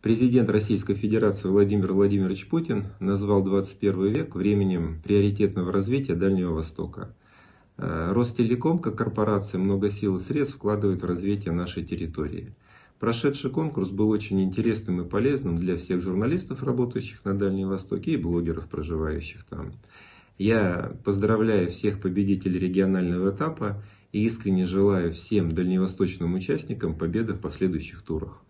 Президент Российской Федерации Владимир Владимирович Путин назвал 21 век временем приоритетного развития Дальнего Востока. Э, Ростелеком, как корпорация, много сил и средств вкладывает в развитие нашей территории. Прошедший конкурс был очень интересным и полезным для всех журналистов, работающих на Дальнем Востоке, и блогеров, проживающих там. Я поздравляю всех победителей регионального этапа и искренне желаю всем дальневосточным участникам победы в последующих турах.